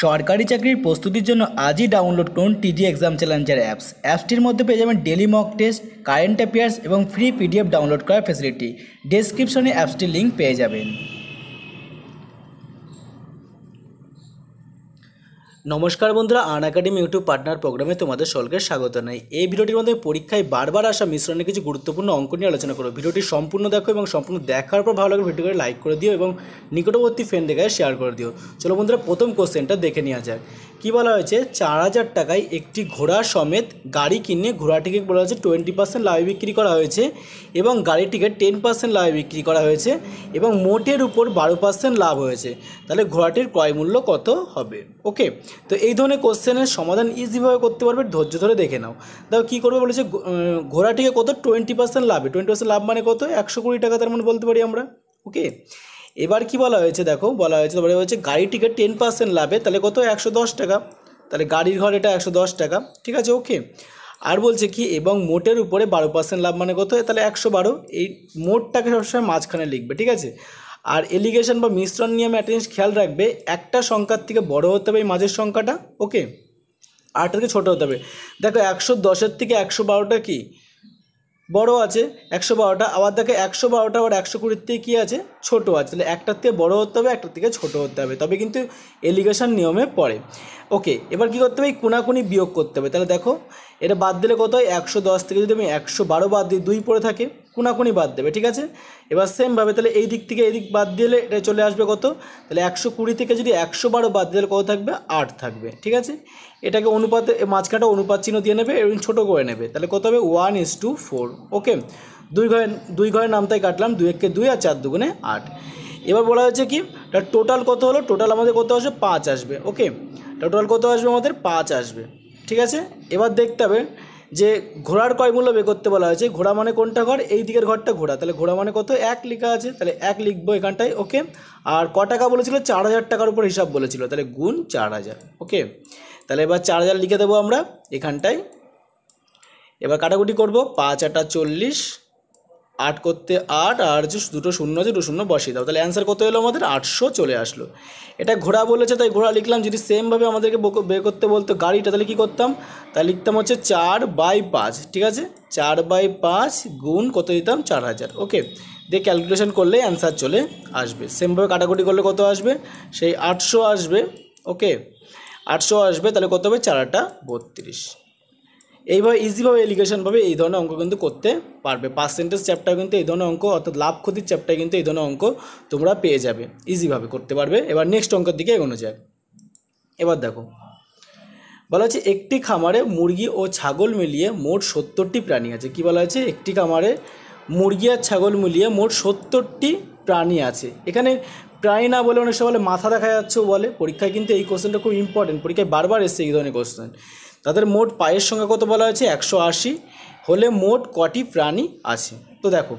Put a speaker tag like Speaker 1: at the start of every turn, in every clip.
Speaker 1: সরকারি চাকরির প্রস্তুতির জন্য আজই ডাউনলোড করুন টিডি এক্সাম চ্যালেঞ্জার অ্যাপস অ্যাপসটির মধ্যে পেয়ে যাবেন daily mock test current affairs এবং ফ্রি পিডিএফ ডাউনলোড করার ফেসিলিটি ডেসক্রিপশনে অ্যাপসটির লিঙ্ক পেয়ে যাবেন নমস্কার বন্ধুরা আন একাডেমি ইউটিউব পার্টনার প্রোগ্রামে তোমাদের সকলকে স্বাগত নাই এই ভিডিওটির মধ্যে পরীক্ষায় বারবার আসা মিশ্রণের কিছু গুরুত্বপূর্ণ অঙ্ক নিয়ে আলোচনা করো ভিডিওটি সম্পূর্ণ দেখো এবং সম্পূর্ণ দেখার পর ভালো লাগে ভিডিওকে লাইক করে দিও এবং নিকটবর্তী ফ্রেন্ড দেখায় শেয়ার করে দিও চলো বন্ধুরা প্রথম কোশ্চেনটা দেখে নেওয়া যাক কি বলা হয়েছে চার হাজার টাকায় একটি ঘোড়া সমেত গাড়ি কিনে ঘোড়াটিকে বলা হয়েছে টোয়েন্টি পার্সেন্ট লাভে বিক্রি করা হয়েছে এবং গাড়িটিকে টেন পার্সেন্ট লাভে বিক্রি করা হয়েছে এবং মোটের উপর বারো পার্সেন্ট লাভ হয়েছে তাহলে ঘোড়াটির ক্রয় মূল্য কত হবে ওকে তো এই ধরনের কোশ্চেনের সমাধান ইজিভাবে করতে পারবে ধৈর্য ধরে দেখে নাও দেখো কী করবে বলেছে ঘোড়াটিকে কত টোয়েন্টি পার্সেন্ট লাভে টোয়েন্টি পার্সেন্ট লাভ মানে কত একশো কোটি টাকা তার মানে বলতে পারি আমরা ওকে এবার কি বলা হয়েছে দেখো বলা হয়েছে তারপরে হচ্ছে গাড়ি টিকিট টেন পার্সেন্ট লাভে তাহলে কত একশো দশ টাকা তাহলে গাড়ির ঘর এটা একশো দশ টাকা ঠিক আছে ওকে আর বলছে কি এবং মোটের উপরে বারো পার্সেন্ট লাভ মানে কত তাহলে একশো বারো এই মোটটাকে সবসময় মাঝখানে লিখবে ঠিক আছে আর এলিগেশন বা মিশ্রণ নিয়ে অ্যাটেন্স খেয়াল রাখবে একটা সংখ্যার থেকে বড় হতে হবে এই মাঝের সংখ্যাটা ওকে আটটার থেকে ছোটো হতে হবে দেখো একশো দশের থেকে একশো বারোটা কী বড় আছে একশো বারোটা আবার দেখে একশো বারোটা আবার একশো কুড়ির থেকে কী আছে ছোট আছে তাহলে একটার থেকে বড় হতে হবে একটার থেকে ছোট হতে হবে তবে কিন্তু এলিগেশন নিয়মে পড়ে ওকে এবার কী করতে হবে এই কোনাকুনি বিয়োগ করতে হবে তাহলে দেখো এটা বাদ দিলে কত হয় একশো দশ থেকে যদি আমি একশো বারো বাদ দিই দুই পড়ে থাকে কোনাকুনি বাদ দেবে ঠিক আছে এবার সেমভাবে তাহলে এই দিক থেকে এই দিক বাদ দিলে এটা চলে আসবে কত তাহলে একশো কুড়ি থেকে যদি একশো বারো বাদ দিলে কত থাকবে আট থাকবে ঠিক আছে এটাকে অনুপাতে মাঝখানটা অনুপাত চিহ্ন দিয়ে নেবে এবং ছোটো করে নেবে তাহলে কত হবে one is to four okay দুই ঘরে দুই ঘরের নামটাই কাটলাম দুই এককে দুই আর চার দুগুণে আট এবার বলা হয়েছে কি টোটাল কত হলো টোটাল আমাদের কত আসবে পাঁচ আসবে ওকে টোটাল কত আসবে আমাদের পাঁচ আসবে ঠিক আছে এবার দেখতে হবে যে ঘোড়ার কয় মূল্য বের করতে বলা হয়েছে ঘোড়া মানে কোনটা ঘর এই দিকের ঘরটা ঘোড়া তাহলে ঘোড়া মানে কত এক লিখা আছে তাহলে এক লিখবো এখানটায় ওকে আর ক টাকা বলেছিল চার হাজার টাকার উপর হিসাব বলেছিল তাহলে গুণ চার হাজার ওকে তাহলে এবার চার হাজার লিখে দেবো আমরা এখানটায় এবার কাটাকুটি করব পাঁচ আটা চল্লিশ আট করতে আট আর যে দুটো শূন্য আছে দুটো শূন্য বসিয়ে দাও তাহলে অ্যান্সার কত এলো আমাদের আটশো চলে আসলো এটা ঘোড়া বলেছে তাই ঘোড়া লিখলাম যদি সেমভাবে আমাদেরকে বের করতে বলতো গাড়িটা তাহলে কী করতাম তাহলে লিখতাম হচ্ছে চার বাই পাঁচ ঠিক আছে চার বাই পাঁচ গুণ কত দিতাম চার হাজার ওকে দিয়ে ক্যালকুলেশন করলে অ্যান্সার চলে আসবে সেমভাবে কাটাকুটি করলে কত আসবে সেই আটশো আসবে ওকে আটশো আসবে তাহলে কত হবে চারাটা বত্রিশ এইভাবে ইজিভাবে এলিগেশনভাবে এই ধরনের অঙ্ক কিন্তু করতে পারবে পার্সেন্টেজ চ্যাপ্টার কিন্তু এই ধরনের অঙ্ক অর্থাৎ লাভ ক্ষতির চ্যাপ্টার কিন্তু এই ধরনের অঙ্ক তোমরা পেয়ে যাবে ইজিভাবে করতে পারবে এবার নেক্সট অঙ্কের দিকে এগোনো যায় এবার দেখো বলা হচ্ছে একটি খামারে মুরগি ও ছাগল মিলিয়ে মোট সত্তরটি প্রাণী আছে কি বলা হয়েছে একটি খামারে মুরগি আর ছাগল মিলিয়ে মোট সত্তরটি প্রাণী আছে এখানে প্রায় না বলে অনেক সময় বলে মাথা দেখা যাচ্ছেও বলে পরীক্ষায় কিন্তু এই কোশ্চেনটা খুব ইম্পর্টেন্ট পরীক্ষায় বারবার এসছে এই ধরনের কোশ্চেন তাদের মোট পায়ের সংখ্যা কত বলা হয়েছে একশো আশি হলে মোট কটি প্রাণী আছে তো দেখো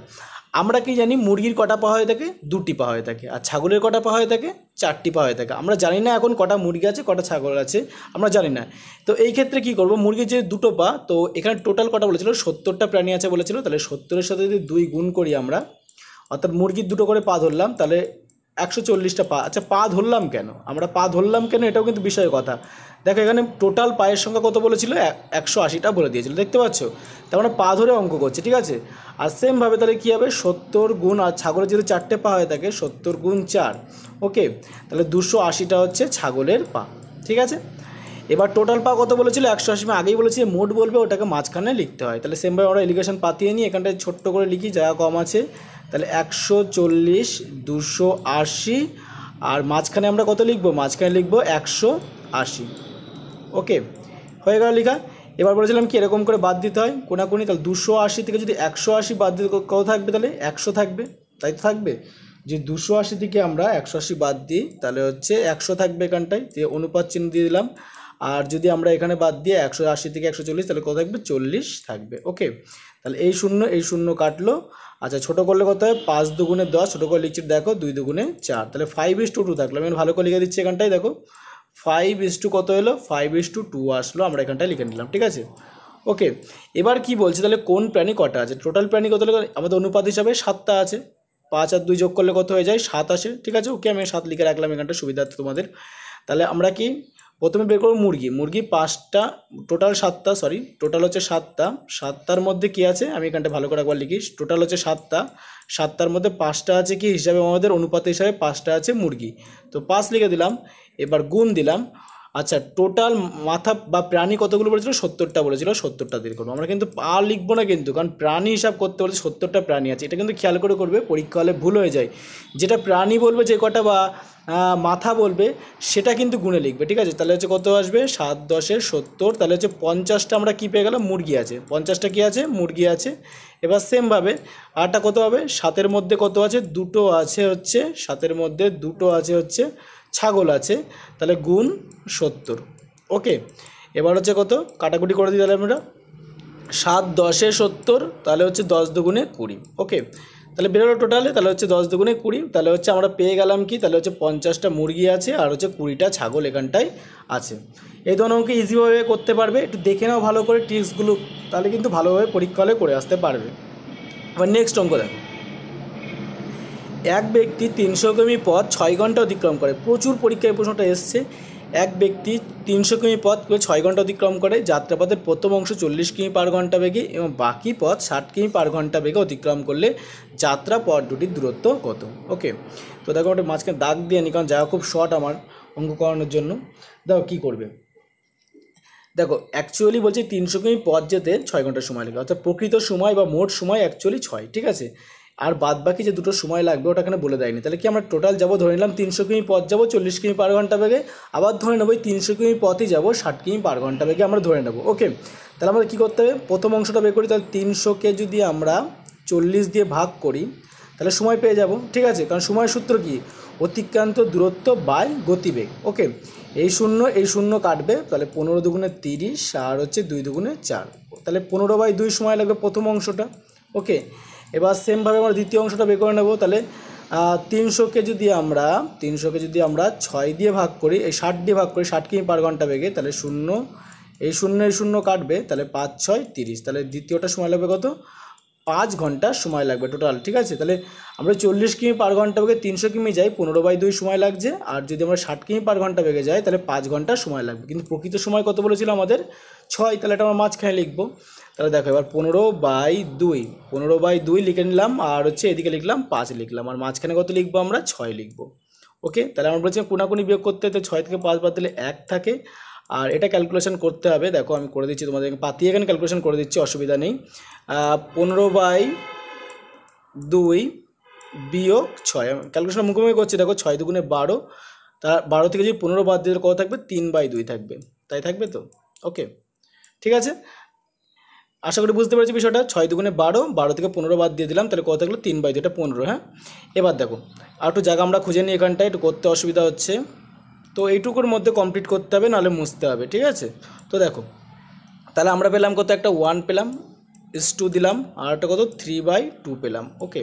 Speaker 1: আমরা কি জানি মুরগির কটা পা হয়ে থাকে দুটি পা হয়ে থাকে আর ছাগলের কটা পা হয়ে থাকে চারটি পা হয়ে থাকে আমরা জানি না এখন কটা মুরগি আছে কটা ছাগল আছে আমরা জানি না তো এই ক্ষেত্রে কি করব মুরগির যে দুটো পা তো এখানে টোটাল কটা বলেছিল সত্তরটা প্রাণী আছে বলেছিল তাহলে সত্তরের সাথে যদি দুই গুণ করি আমরা অর্থাৎ মুরগির দুটো করে পা ধরলাম তাহলে একশো চল্লিশটা পা আচ্ছা পা ধরলাম কেন আমরা পা ধরলাম কেন এটাও কিন্তু বিষয় কথা দেখো এখানে টোটাল পায়ের সংখ্যা কত বলেছিল একশো আশিটা বলে দিয়েছিল দেখতে পাচ্ছ তার মানে পা ধরে অঙ্ক করছে ঠিক আছে আর সেমভাবে তাহলে কী হবে সত্তর গুণ আর ছাগলের যদি চারটে পা হয়ে থাকে সত্তর গুণ চার ওকে তাহলে দুশো আশিটা হচ্ছে ছাগলের পা ঠিক আছে এবার টোটাল পা কত বলেছিল একশো আশি মানে আগেই বলেছি মোট বলবে ওটাকে মাঝখানে লিখতে হয় তাহলে সেমভাবে আমরা এলিগেশন পাতিয়ে নিই এখানটায় ছোট্ট করে লিখি জায়গা কম আছে তাহলে একশো চল্লিশ দুশো আশি আর মাঝখানে আমরা কত লিখবো মাঝখানে লিখবো একশো আশি ওকে হয়ে গেল লেখা এবার বলেছিলাম কি এরকম করে বাদ দিতে হয় কোনাকুনি তাহলে দুশো আশি থেকে যদি একশো আশি বাদ দিতে কত থাকবে তাহলে একশো থাকবে তাই তো থাকবে যে দুশো আশি থেকে আমরা একশো আশি বাদ দিই তাহলে হচ্ছে একশো থাকবে এখানটায় দিয়ে অনুপাত চিহ্ন দিয়ে দিলাম আর যদি আমরা এখানে বাদ দিয়ে একশো আশি থেকে একশো চল্লিশ তাহলে কত থাকবে চল্লিশ থাকবে ওকে তাহলে এই শূন্য এই শূন্য কাটলো আচ্ছা ছোটো করলে কত হয় পাঁচ দুগুণে দশ ছোটো করে লিখছি দেখো দুই দুগুণে চার তাহলে ফাইভ ইস টু টু থাকলো আমি ভালো করে লিখে দিচ্ছি এখানটায় দেখো ফাইভ ইস টু কত এলো ফাইভ ইস টু টু আসলো আমরা এখানটায় লিখে নিলাম ঠিক আছে ওকে এবার কি বলছে তাহলে কোন প্রাণী কটা আছে টোটাল প্রাণী কত আমাদের অনুপাত হিসাবে সাতটা আছে পাঁচ আর দুই যোগ করলে কত হয়ে যায় সাত আসে ঠিক আছে ওকে আমি সাত লিখে রাখলাম এখানটা সুবিধার্থে তোমাদের তাহলে আমরা কি প্রথমে বের করবো মুরগি মুরগি পাঁচটা টোটাল সাতটা সরি টোটাল হচ্ছে সাতটা সাতটার মধ্যে কি আছে আমি এখানটা ভালো করে একবার লিখি টোটাল হচ্ছে সাতটা সাতটার মধ্যে পাঁচটা আছে কি হিসাবে আমাদের অনুপাত হিসাবে পাঁচটা আছে মুরগি তো পাঁচ লিখে দিলাম এবার গুণ দিলাম আচ্ছা টোটাল মাথা বা প্রাণী কতগুলো বলেছিল সত্তরটা বলেছিল সত্তরটা দিয়ে করবো আমরা কিন্তু আর লিখবো না কিন্তু কারণ প্রাণী হিসাব করতে বলে সত্তরটা প্রাণী আছে এটা কিন্তু খেয়াল করে করবে পরীক্ষা হলে ভুল হয়ে যায় যেটা প্রাণী বলবে যে কটা বা মাথা বলবে সেটা কিন্তু গুণে লিখবে ঠিক আছে তাহলে হচ্ছে কত আসবে সাত দশের সত্তর তাহলে হচ্ছে পঞ্চাশটা আমরা কী পেয়ে গেলাম মুরগি আছে পঞ্চাশটা কী আছে মুরগি আছে এবার সেমভাবে আটা কত হবে সাতের মধ্যে কত আছে দুটো আছে হচ্ছে সাতের মধ্যে দুটো আছে হচ্ছে ছাগল আছে তাহলে গুণ সত্তর ওকে এবার হচ্ছে কত কাটাকুটি করে দিই তাহলে আমরা সাত দশে সত্তর তাহলে হচ্ছে দশ দুগুণে কুড়ি ওকে তাহলে বেরোলো টোটালে তাহলে হচ্ছে দশ দুগুণে কুড়ি তাহলে হচ্ছে আমরা পেয়ে গেলাম কি তাহলে হচ্ছে পঞ্চাশটা মুরগি আছে আর হচ্ছে কুড়িটা ছাগল এখানটায় আছে এই ধরনের অঙ্কে ইজিভাবে করতে পারবে একটু দেখে নাও ভালো করে টিপসগুলো তাহলে কিন্তু ভালোভাবে পরীক্ষা হলে করে আসতে পারবে এবার নেক্সট অঙ্ক দেখো এক ব্যক্তি তিনশো কিমি পথ ছয় ঘন্টা অতিক্রম করে প্রচুর পরীক্ষায় প্রশ্নটা এসছে এক ব্যক্তি তিনশো কিমি পথ ছয় ঘন্টা অতিক্রম করে যাত্রাপথের প্রথম অংশ চল্লিশ কিমি পার ঘন্টা বেগে এবং বাকি পথ ষাট কিমি পার ঘন্টা বেগে অতিক্রম করলে যাত্রা পথ দুটির দূরত্ব কত ওকে তো দেখো ওটা মাঝখানে দাগ দিয়ে নি কারণ যাওয়া খুব শর্ট আমার অঙ্ক করানোর জন্য দেখো কী করবে দেখো অ্যাকচুয়ালি বলছি তিনশো কিমি পথ যেতে ছয় ঘন্টা সময় লাগে অর্থাৎ প্রকৃত সময় বা মোট সময় অ্যাকচুয়ালি ছয় ঠিক আছে আর বাদ বাকি যে দুটো সময় লাগবে ওটা এখানে বলে দেয়নি তাহলে কি আমরা টোটাল যাবো ধরে নিলাম তিনশো কিমি পথ যাবো চল্লিশ কিমি পার ঘন্টা বেগে আবার ধরে নেবো তিনশো কিমি পথই যাবো ষাট কিমি পার ঘন্টা বেগে আমরা ধরে নেবো ওকে তাহলে আমাদের কী করতে হবে প্রথম অংশটা বের করি তাহলে তিনশোকে যদি আমরা চল্লিশ দিয়ে ভাগ করি তাহলে সময় পেয়ে যাব ঠিক আছে কারণ সময় সূত্র কি অতিক্রান্ত দূরত্ব বাই গতিবেগ ওকে এই শূন্য এই শূন্য কাটবে তাহলে পনেরো দুগুণে তিরিশ আর হচ্ছে দুই দুগুণে চার তাহলে পনেরো বাই দুই সময় লাগবে প্রথম অংশটা ওকে এবার সেমভাবে আমরা দ্বিতীয় অংশটা বের করে নেব তাহলে তিনশোকে যদি আমরা তিনশোকে যদি আমরা ছয় দিয়ে ভাগ করি এই ষাট দিয়ে ভাগ করি ষাট কিমি পার ঘন্টা বেগে তাহলে শূন্য এই শূন্য এই শূন্য কাটবে তাহলে পাঁচ ছয় তিরিশ তাহলে দ্বিতীয়টা সময় লাগবে কত পাঁচ ঘন্টা সময় লাগবে টোটাল ঠিক আছে তাহলে আমরা চল্লিশ কিমি পার ঘন্টা বেগে তিনশো কিমি যাই পনেরো বাই দুই সময় লাগছে আর যদি আমরা ষাট কিমি পার ঘন্টা বেগে যাই তাহলে পাঁচ ঘন্টা সময় লাগবে কিন্তু প্রকৃত সময় কত বলেছিল আমাদের ছয় তাহলে এটা আমরা মাঝখানে লিখবো তাহলে দেখো এবার পনেরো বাই দুই পনেরো বাই দুই লিখে নিলাম আর হচ্ছে এদিকে লিখলাম পাঁচ লিখলাম আর মাঝখানে কত লিখবো আমরা ছয় লিখবো ওকে তাহলে আমরা বলছি কোনাকুনি বিয়োগ করতে তো ছয় থেকে পাঁচ বাদ দিলে এক থাকে আর এটা ক্যালকুলেশন করতে হবে দেখো আমি করে দিচ্ছি তোমাদের পাতি এখানে ক্যালকুলেশন করে দিচ্ছি অসুবিধা নেই পনেরো বাই দুই বিয়োগ ছয় ক্যালকুলেশন মুখোমুখি করছি দেখো ছয় দুগুণে বারো তার বারো থেকে যদি পনেরো বাদ দিলে কত থাকবে তিন বাই দুই থাকবে তাই থাকবে তো ওকে ঠিক আছে আশা করি বুঝতে পেরেছি বিষয়টা ছয় দুগুণে বারো বারো থেকে পনেরো বাদ দিয়ে দিলাম তাহলে কত থাকলো তিন বাই দুটা পনেরো হ্যাঁ এবার দেখো আর একটু জায়গা আমরা খুঁজে নিই এখানটায় একটু করতে অসুবিধা হচ্ছে তো এইটুকুর মধ্যে কমপ্লিট করতে হবে নাহলে মুছতে হবে ঠিক আছে তো দেখো তাহলে আমরা পেলাম কত একটা ওয়ান পেলাম ইস টু দিলাম আর একটা কত থ্রি বাই টু পেলাম ওকে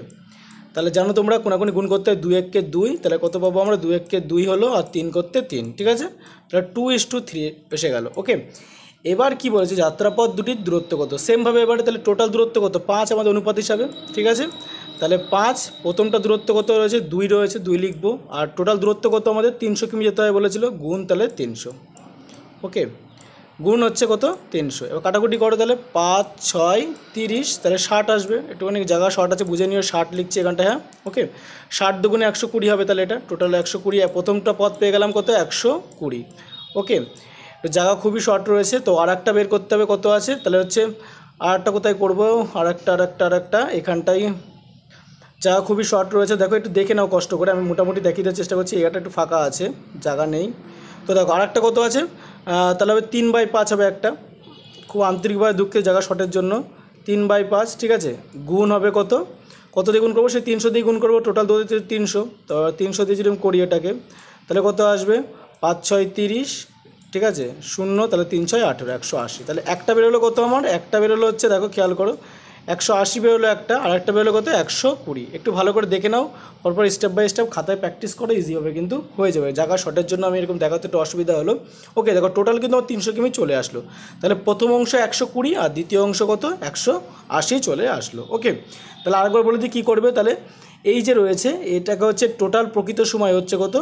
Speaker 1: তাহলে জানো তোমরা কোনাকুনি গুণ করতে দুই এককে দুই তাহলে কত পাবো আমরা দুই এককে দুই হলো আর তিন করতে তিন ঠিক আছে তাহলে টু ইস টু থ্রি এসে গেল ওকে এবার কি বলেছে যাত্রাপথ দুটির দূরত্ব কত সেমভাবে এবারে তাহলে টোটাল দূরত্ব কত পাঁচ আমাদের অনুপাত হিসাবে ঠিক আছে তাহলে পাঁচ প্রথমটা দূরত্ব কত রয়েছে দুই রয়েছে দুই লিখব আর টোটাল দূরত্ব কত আমাদের তিনশো কিমি যেতে হবে বলেছিল গুণ তাহলে তিনশো ওকে গুণ হচ্ছে কত তিনশো এবার কাটাকুটি করো তাহলে পাঁচ ছয় তিরিশ তাহলে ষাট আসবে একটুখানি জায়গা শর্ট আছে বুঝে নিও ষাট লিখছে এখানটা হ্যাঁ ওকে ষাট দুগুণে একশো কুড়ি হবে তাহলে এটা টোটাল একশো কুড়ি প্রথমটা পথ পেয়ে গেলাম কত একশো কুড়ি ওকে জায়গা খুবই শর্ট রয়েছে তো আর একটা বের করতে হবে কত আছে তাহলে হচ্ছে আর একটা কোথায় করবো আর একটা আর একটা আর একটা এখানটাই যা খুবই শর্ট রয়েছে দেখো একটু দেখে নাও কষ্ট করে আমি মোটামুটি দেখিয়ে দেওয়ার চেষ্টা করছি এটা একটু ফাঁকা আছে জায়গা নেই তো দেখো আর একটা কত আছে তাহলে হবে তিন বাই পাঁচ হবে একটা খুব আন্তরিকভাবে দুঃখের জায়গা শর্টের জন্য তিন বাই পাঁচ ঠিক আছে গুণ হবে কত কত দিয়ে গুণ করবো সেই তিনশো দিয়ে গুণ করবো টোটাল দু তিনশো তো তিনশো দিয়ে যদি করি এটাকে তাহলে কত আসবে পাঁচ ছয় তিরিশ ঠিক আছে শূন্য তাহলে তিন ছয় আঠেরো একশো আশি তাহলে একটা বেরোলো কত আমার একটা বেরোলো হচ্ছে দেখো খেয়াল করো একশো আশি বেরোলো একটা আর একটা বেরোলো কত একশো কুড়ি একটু ভালো করে দেখে নাও পরপর স্টেপ বাই স্টেপ খাতায় প্র্যাকটিস করে ইজি হবে কিন্তু হয়ে যাবে জায়গা শর্টের জন্য আমি এরকম দেখাতে একটু অসুবিধা হলো ওকে দেখো টোটাল কিন্তু আমার তিনশো কিমি চলে আসলো তাহলে প্রথম অংশ একশো কুড়ি আর দ্বিতীয় অংশ কত একশো আশি চলে আসলো ওকে তাহলে আরেকবার বলে দিই কী করবে তাহলে এই যে রয়েছে এটাকে হচ্ছে টোটাল প্রকৃত সময় হচ্ছে কত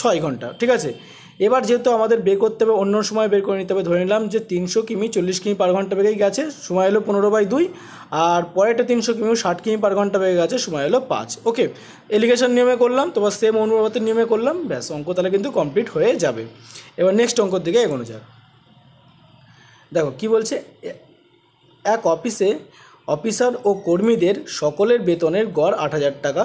Speaker 1: ছয় ঘন্টা ঠিক আছে এবার যেহেতু আমাদের বের করতে হবে অন্য সময় বের করে নিতে হবে ধরে নিলাম যে তিনশো কিমি চল্লিশ কিমি পার ঘন্টা বেগেই গেছে সময় এলো পনেরো বাই দুই আর পরেরটা তিনশো কিমি ষাট কিমি পার ঘন্টা বেগে গেছে সময় এলো পাঁচ ওকে এলিগেশন নিয়মে করলাম তোমার সেম অনুপাতের নিয়মে করলাম ব্যাস অঙ্ক তাহলে কিন্তু কমপ্লিট হয়ে যাবে এবার নেক্সট অঙ্কর দিকে এগোনো যাক দেখো কি বলছে এক অফিসে অফিসার ও কর্মীদের সকলের বেতনের গড় আট হাজার টাকা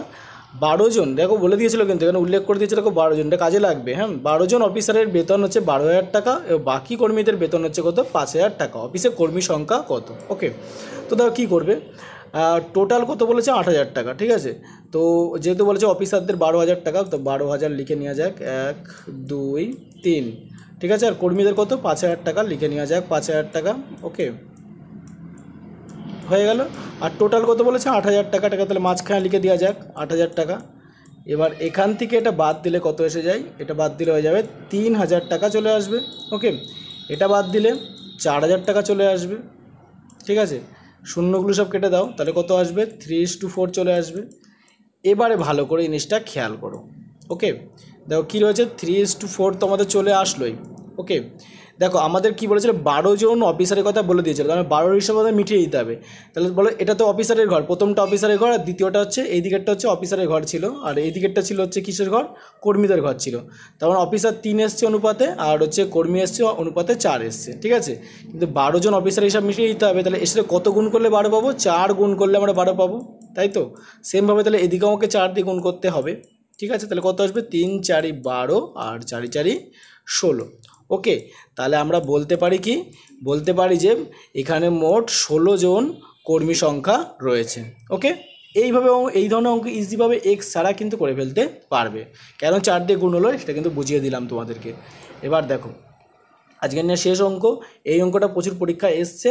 Speaker 1: বারো জন দেখো বলে দিয়েছিল কিন্তু এখানে উল্লেখ করে দিয়েছিল দেখো বারো জনটা কাজে লাগবে হ্যাঁ বারো জন অফিসারের বেতন হচ্ছে বারো হাজার টাকা এবং বাকি কর্মীদের বেতন হচ্ছে কত পাঁচ হাজার টাকা অফিসে কর্মী সংখ্যা কত ওকে তো দেখো কী করবে টোটাল কত বলেছে আট হাজার টাকা ঠিক আছে তো যেহেতু বলেছে অফিসারদের বারো হাজার টাকা তো বারো হাজার লিখে নেওয়া যাক এক দুই তিন ঠিক আছে আর কর্মীদের কত পাঁচ হাজার টাকা লিখে নেওয়া যাক পাঁচ হাজার টাকা ওকে হয়ে গেল আর টোটাল কত বলেছে আট হাজার টাকা টাকা তাহলে মাঝখানে লিখে দেওয়া যাক আট হাজার টাকা এবার এখান থেকে এটা বাদ দিলে কত এসে যায় এটা বাদ দিলে হয়ে যাবে তিন হাজার টাকা চলে আসবে ওকে এটা বাদ দিলে চার হাজার টাকা চলে আসবে ঠিক আছে শূন্যগুলো সব কেটে দাও তাহলে কত আসবে থ্রি ইস টু ফোর চলে আসবে এবারে ভালো করে জিনিসটা খেয়াল করো ওকে দেখো কী রয়েছে থ্রি ইস টু ফোর তো আমাদের চলে আসলোই ওকে দেখো আমাদের কি বলেছিল বারো জন অফিসারের কথা বলে দিয়েছিল তাহলে বারোর হিসাবে আমাদের মিটিয়ে দিতে হবে তাহলে বলো এটা তো অফিসারের ঘর প্রথমটা অফিসারের ঘর আর দ্বিতীয়টা হচ্ছে এই দিকেরটা হচ্ছে অফিসারের ঘর ছিল আর এই দিকেরটা ছিল হচ্ছে কিসের ঘর কর্মীদের ঘর ছিল তখন অফিসার মানে তিন এসছে অনুপাতে আর হচ্ছে কর্মী এসছে অনুপাতে চার এসছে ঠিক আছে কিন্তু বারো জন অফিসার হিসাব মিটিয়ে দিতে হবে তাহলে এসে কত গুণ করলে বারো পাবো চার গুণ করলে আমরা বারো পাবো তাই তো সেমভাবে তাহলে এদিকে আমাকে চার দিয়ে গুণ করতে হবে ঠিক আছে তাহলে কত আসবে তিন চারি বারো আর চারি চারি ষোলো ওকে তাহলে আমরা বলতে পারি কি বলতে পারি যে এখানে মোট ষোলো জন কর্মী সংখ্যা রয়েছে ওকে এইভাবে এই ধরনের অঙ্ক ইজিভাবে এক্স ছাড়া কিন্তু করে ফেলতে পারবে কেন চার দিয়ে গুণ হলো সেটা কিন্তু বুঝিয়ে দিলাম তোমাদেরকে এবার দেখো আজকের নিয়ে শেষ অঙ্ক এই অঙ্কটা প্রচুর পরীক্ষা এসছে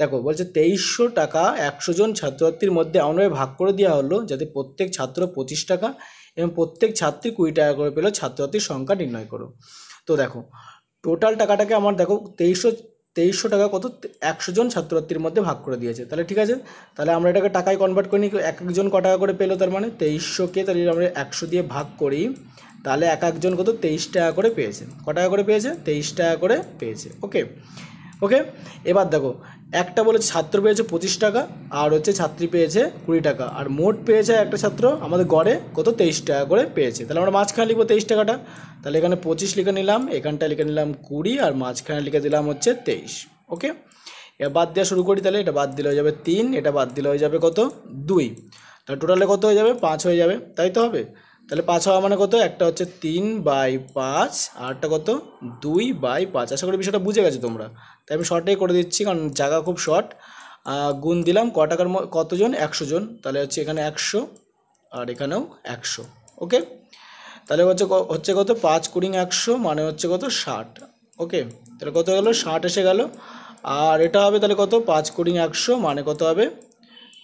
Speaker 1: দেখো বলছে তেইশশো টাকা একশো জন ছাত্রছাত্রীর মধ্যে এমনভাবে ভাগ করে দেওয়া হলো যাতে প্রত্যেক ছাত্র পঁচিশ টাকা এবং প্রত্যেক ছাত্রী কুড়ি টাকা করে পেলেও ছাত্রছাত্রীর সংখ্যা নির্ণয় করো তো দেখো টোটাল টাকাটাকে আমার দেখো তেইশশো তেইশশো টাকা কত একশো জন ছাত্রছাত্রীর মধ্যে ভাগ করে দিয়েছে তাহলে ঠিক আছে তাহলে আমরা এটাকে টাকায় কনভার্ট করে নিই এক একজন ক টাকা করে পেলো তার মানে তেইশশোকে তাহলে আমরা একশো দিয়ে ভাগ করি তাহলে এক একজন কত তেইশ টাকা করে পেয়েছে ক টাকা করে পেয়েছে তেইশ টাকা করে পেয়েছে ওকে ওকে এবার দেখো একটা বলেছে ছাত্র পেয়েছে পঁচিশ টাকা আর হচ্ছে ছাত্রী পেয়েছে কুড়ি টাকা আর মোট পেয়েছে একটা ছাত্র আমাদের গড়ে কত তেইশ টাকা করে পেয়েছে তাহলে আমরা মাঝখানে লিখবো তেইশ টাকাটা তাহলে এখানে পঁচিশ লিখে নিলাম এখানটা লিখে নিলাম কুড়ি আর মাঝখানে লিখে দিলাম হচ্ছে তেইশ ওকে এবার বাদ দেওয়া শুরু করি তাহলে এটা বাদ দিলে হয়ে যাবে তিন এটা বাদ দিলে হয়ে যাবে কত দুই তাহলে টোটালে কত হয়ে যাবে পাঁচ হয়ে যাবে তাই তো হবে তাহলে পাঁচ হওয়া মানে কত একটা হচ্ছে তিন বাই পাঁচ আরটা কত দুই বাই পাঁচ আশা করি বিষয়টা বুঝে গেছো তোমরা তাই আমি শর্টেই করে দিচ্ছি কারণ জায়গা খুব শর্ট গুণ দিলাম ক টাকার কতজন একশো জন তাহলে হচ্ছে এখানে একশো আর এখানেও একশো ওকে তাহলে হচ্ছে হচ্ছে কত পাঁচ কুড়ি একশো মানে হচ্ছে কত ষাট ওকে তাহলে কত গেলো ষাট এসে গেল আর এটা হবে তাহলে কত পাঁচ কুড়ি একশো মানে কত হবে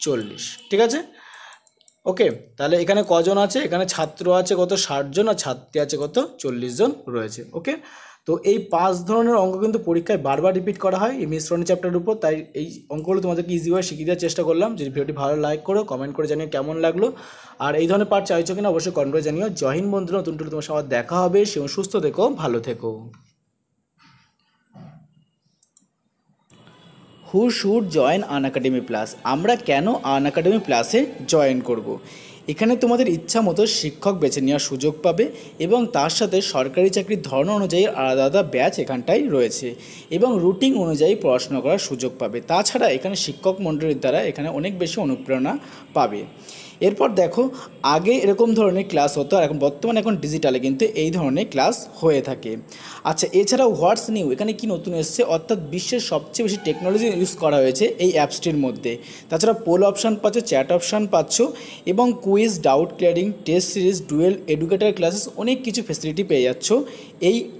Speaker 1: চল্লিশ ঠিক আছে ওকে তাহলে এখানে কজন আছে এখানে ছাত্র আছে কত ষাটজন আর ছাত্রী আছে কত চল্লিশ জন রয়েছে ওকে তো এই পাঁচ ধরনের অঙ্ক কিন্তু পরীক্ষায় বারবার রিপিট করা হয় এই মিশ্রণী চ্যাপ্টারের উপর তাই এই অঙ্কগুলো তোমাদেরকে ইজিভাবে শিখিয়ে দেওয়ার চেষ্টা করলাম যদি ভিডিওটি ভালো লাইক করো কমেন্ট করে জানিয়ে কেমন লাগলো আর এই ধরনের পার্ট চাইছো কিনা অবশ্যই কমেন্ট করে জানিও জহিন বন্ধু নতুন টুকু তোমার সবার দেখা হবে সেও সুস্থ থেকো ভালো থেকো who should join Unacademy plus আমরা কেন আন একাডেমি প্লাসে জয়েন করব। এখানে তোমাদের ইচ্ছা মতো শিক্ষক বেছে নেওয়ার সুযোগ পাবে এবং তার সাথে সরকারি চাকরির ধরন অনুযায়ী আলাদা আলাদা ব্যাচ এখানটায় রয়েছে এবং রুটিন অনুযায়ী পড়াশোনা করার সুযোগ পাবে তাছাড়া এখানে শিক্ষক মণ্ডলীর দ্বারা এখানে অনেক বেশি অনুপ্রেরণা পাবে এরপর দেখো আগে এরকম ধরনের ক্লাস হতো আর এখন বর্তমানে এখন ডিজিটালে কিন্তু এই ধরনের ক্লাস হয়ে থাকে আচ্ছা এছাড়াও হোয়াটস নিউ এখানে কি নতুন এসছে অর্থাৎ বিশ্বের সবচেয়ে বেশি টেকনোলজি ইউজ করা হয়েছে এই অ্যাপসটির মধ্যে তাছাড়া পোল অপশান পাচ্ছ চ্যাট অপশান পাচ্ছ এবং quiz doubt clearing test series dual educator classes অনেক কিছু ফেসিলিটি পেয়ে যাচ্ছ এই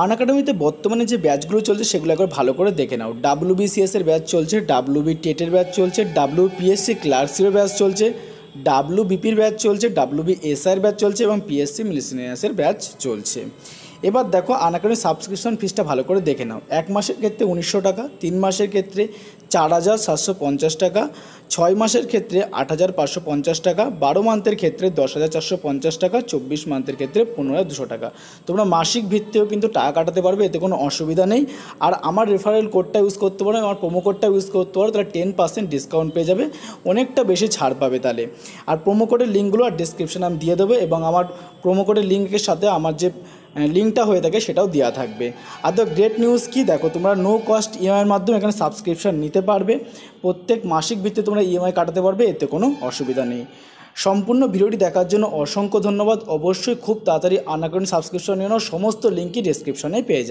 Speaker 1: আন একাডেমিতে বর্তমানে যে ব্যাচগুলো চলছে সেগুলো একবার ভালো করে দেখে নাও ডাব্লু এর ব্যাচ চলছে ডাব্লু বি টেটের ব্যাচ চলছে ডাব্লু পিএসসি ক্লার্কশিপের ব্যাচ চলছে ডাব্লু বিপির ব্যাচ চলছে ডাব্লু বি এসআর ব্যাচ চলছে এবং পিএসসি মিলিসিনিয়াসের ব্যাচ চলছে এবার দেখো আনাকানি সাবস্ক্রিপশন ফিসটা ভালো করে দেখে নাও এক মাসের ক্ষেত্রে উনিশশো টাকা তিন মাসের ক্ষেত্রে চার হাজার সাতশো পঞ্চাশ টাকা ছয় মাসের ক্ষেত্রে আট হাজার পাঁচশো পঞ্চাশ টাকা বারো মান্থের ক্ষেত্রে দশ হাজার চারশো পঞ্চাশ টাকা চব্বিশ মান্থের ক্ষেত্রে পনেরো হাজার দুশো টাকা তোমরা মাসিক ভিত্তিও কিন্তু টাকা কাটাতে পারবে এতে কোনো অসুবিধা নেই আর আমার রেফারেল কোডটা ইউজ করতে পারো আমার প্রোমো কোডটা ইউজ করতে পারো তাহলে টেন পার্সেন্ট ডিসকাউন্ট পেয়ে যাবে অনেকটা বেশি ছাড় পাবে তাহলে আর প্রোমো কোডের লিঙ্কগুলো আর ডিসক্রিপশানে আমি দিয়ে দেবো এবং আমার প্রোমো কোডের লিঙ্কের সাথে আমার যে লিঙ্কটা হয়ে থাকে সেটাও দেওয়া থাকবে আর তো গ্রেট নিউজ কি দেখো তোমরা নো কস্ট ইএমআইয়ের মাধ্যমে এখানে সাবস্ক্রিপশান নিতে পারবে প্রত্যেক মাসিক ভিত্তিতে তোমরা ইএমআই e কাটাতে পারবে এতে কোনো অসুবিধা নেই সম্পূর্ণ ভিডিওটি দেখার জন্য অসংখ্য ধন্যবাদ অবশ্যই খুব তাড়াতাড়ি আনাকরণ সাবস্ক্রিপশান নিয়ে সমস্ত লিঙ্কই ডিসক্রিপশানে পেয়ে যাবে